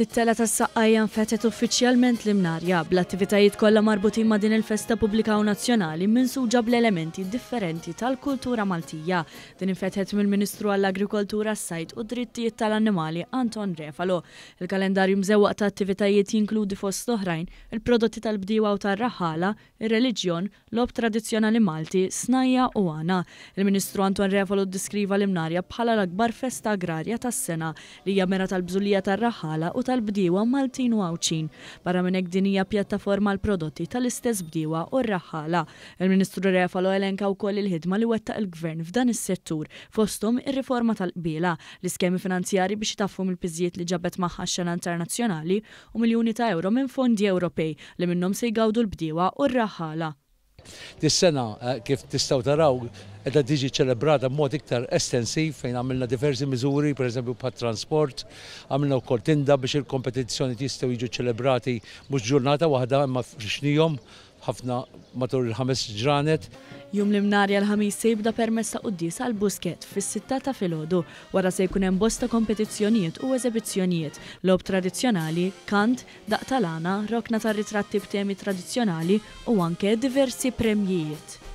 Fit-tela s saqqajja nfetet uffiċjalment l-imnarja bl-attivitajiet kollha marbutin ma' din il-festa pubblika u nazzjonali minsuġa bl-elementi differenti tal-kultura Maltija. Din infetet mill-Ministru għall-Agrikoltura s-Sajt u Drittijiet tal-Annimali Anton Refalo. Il-kalendarju mżewwa ta' attivitajiet jinkludi fost oħrajn il-prodotti tal bdiwa u tar-raħala, ir-reliġjon, l-ob tradizzjonali Malti, snajja u għana. Il-Ministru Anton Refalo diskriva l-imnarja bħala l-akbar festa agrarja tas-sena li hija mera tal-bżulija tar-raħala u tal bdiwa Maltin u Awċin. Barra minn din hija pjattaforma l-prodotti tal-istess bdiewa u r-raħħala. Il-Ministru Refalo elenka wkoll il-ħidma li wettaq il-Gvern f'dan is-settur fostum ir-riforma tal-qbiela, l-iskemi finanzjari biex tafhom il pizziet li ġabet magħha x-xena internazzjonali u miljuni ta' euro minn fondi Ewropej li minnhom se jgawdu l-bdiewa u r-raħħala. Dis-sena eh, kif tistaw taraw edha diġi ċelebrata mod iktar estensiv fejn għamilna diversi miżuri, per eżempju pa' transport, għamilna u tinda biex il-kompetizzjoni jistgħu jiġu ċelebrati mhux ġurnata waħda imma f'xnijhom ħafna matur il-ħames ġranet. Jum l-imnarja l-ħamis sejbda permessa qoddis għal busket fis sitta ta' filodu wara se jkun hemm bosta kompetizzjonijiet u eżibizzjonijiet lob tradizzjonali, kant, daqtalana, rokna tar ritratti b'temi tradizzjonali u anke diversi premjijiet.